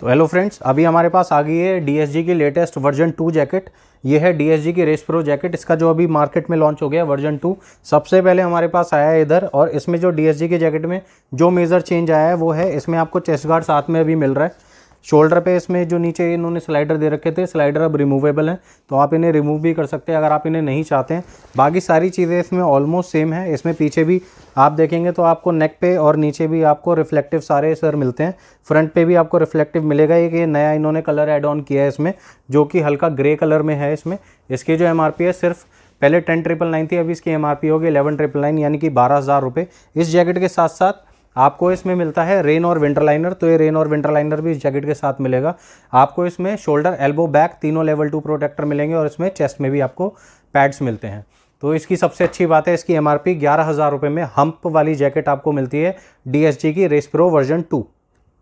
तो hello friends अभी हमारे पास आ गई है डी की लेटेस्ट वर्जन टू जैकेट ये है डी की रेस प्रो जैकेट इसका जो अभी मार्केट में लॉन्च हो गया वर्जन टू सबसे पहले हमारे पास आया है इधर और इसमें जो डी के जैकेट में जो मेजर चेंज आया है वो है इसमें आपको चेस्ट गार्ड साथ में अभी मिल रहा है शोल्डर पे इसमें जो नीचे इन्होंने स्लाइडर दे रखे थे स्लाइडर अब रिमूवेबल हैं तो आप इन्हें रिमूव भी कर सकते हैं अगर आप इन्हें नहीं चाहते हैं बाकी सारी चीज़ें इसमें ऑलमोस्ट सेम है इसमें पीछे भी आप देखेंगे तो आपको नेक पे और नीचे भी आपको रिफ्लेक्टिव सारे सर मिलते हैं फ्रंट पे भी आपको रिफ्लेक्टिव मिलेगा एक ये नया इन्होंने कलर एड ऑन किया है इसमें जो कि हल्का ग्रे कलर में है इसमें इसकी जो एम है सिर्फ पहले टेन ट्रिपल नाइन थी अभी इसकी एम होगी गई इलेवन ट्रिपल नाइन यानी कि बारह हज़ार रुपये इस जैकेट के साथ साथ आपको इसमें मिलता है रेन और विंटर लाइनर तो ये रेन और विंटर लाइनर भी इस जैकेट के साथ मिलेगा आपको इसमें शोल्डर एल्बो बैक तीनों लेवल टू प्रोटेक्टर मिलेंगे और इसमें चेस्ट में भी आपको पैड्स मिलते हैं तो इसकी सबसे अच्छी बात है इसकी एम आर पी ग्यारह हज़ार रुपये में हम्प वाली जैकेट आपको मिलती है डी एस जी की रेस्प्रो वर्जन टू